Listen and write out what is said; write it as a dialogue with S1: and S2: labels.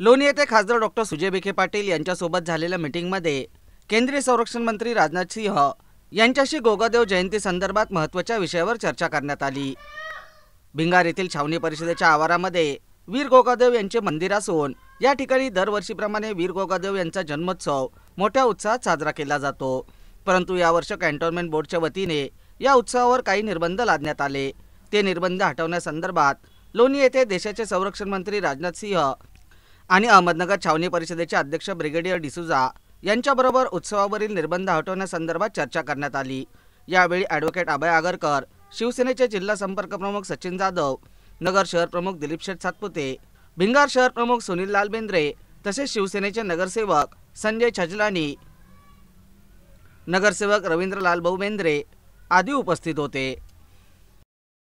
S1: लोणी येथे खासदार डॉक्टर सुजय विखे पाटील यांच्यासोबत झालेल्या मीटिंगमध्ये केंद्रीय संरक्षण मंत्री राजनाथ सिंह यांच्याशी गोगादेव जयंती संदर्भात महत्त्वाच्या विषयावर चर्चा करण्यात आली भिंगार येथील छावणी परिषदेच्या आवारामध्ये वीर गोगादेव यांचे मंदिर असून या ठिकाणी दरवर्षीप्रमाणे वीर गोगादेव यांचा जन्मोत्सव मोठ्या उत्साहात साजरा केला जातो परंतु वर्ष कॅन्टोन्मेंट बोर्डच्या वतीने या उत्सवावर काही निर्बंध लादण्यात आले ते निर्बंध हटवण्यासंदर्भात लोणी येथे देशाचे संरक्षण मंत्री राजनाथ सिंह आणि अहमदनगर छावणी परिषदेचे अध्यक्ष ब्रिगेडियर डिसुजा यांच्याबरोबर उत्सवावरील निर्बंध हटवण्यासंदर्भात चर्चा करण्यात आली यावेळी ॲडव्होकेट अभय आगरकर शिवसेनेचे जिल्हा संपर्क प्रमुख सचिन जाधव नगर शहर प्रमुख दिलीप शेठ सातपुते भिंगार शहर प्रमुख सुनील लाल बेंद्रे तसेच शिवसेनेचे नगरसेवक संजय छजलानी नगरसेवक रवींद्रलाल भाऊ बेंद्रे आदी उपस्थित होते